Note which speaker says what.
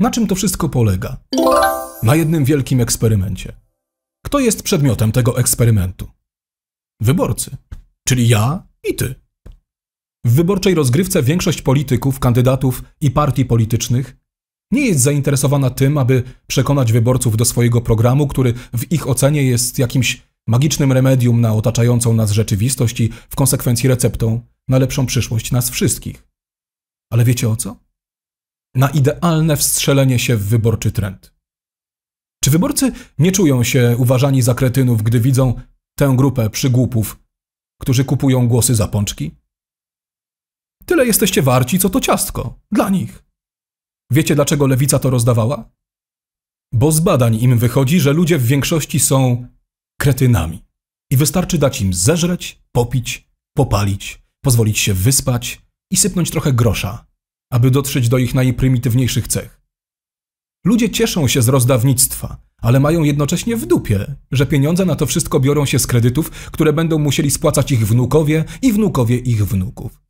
Speaker 1: Na czym to wszystko polega? Na jednym wielkim eksperymencie. Kto jest przedmiotem tego eksperymentu? Wyborcy, czyli ja i ty. W wyborczej rozgrywce większość polityków, kandydatów i partii politycznych nie jest zainteresowana tym, aby przekonać wyborców do swojego programu, który w ich ocenie jest jakimś magicznym remedium na otaczającą nas rzeczywistość i w konsekwencji receptą na lepszą przyszłość nas wszystkich. Ale wiecie o co? na idealne wstrzelenie się w wyborczy trend. Czy wyborcy nie czują się uważani za kretynów, gdy widzą tę grupę przygłupów, którzy kupują głosy za pączki? Tyle jesteście warci, co to ciastko. Dla nich. Wiecie, dlaczego lewica to rozdawała? Bo z badań im wychodzi, że ludzie w większości są kretynami. I wystarczy dać im zeżreć, popić, popalić, pozwolić się wyspać i sypnąć trochę grosza, aby dotrzeć do ich najprymitywniejszych cech. Ludzie cieszą się z rozdawnictwa, ale mają jednocześnie w dupie, że pieniądze na to wszystko biorą się z kredytów, które będą musieli spłacać ich wnukowie i wnukowie ich wnuków.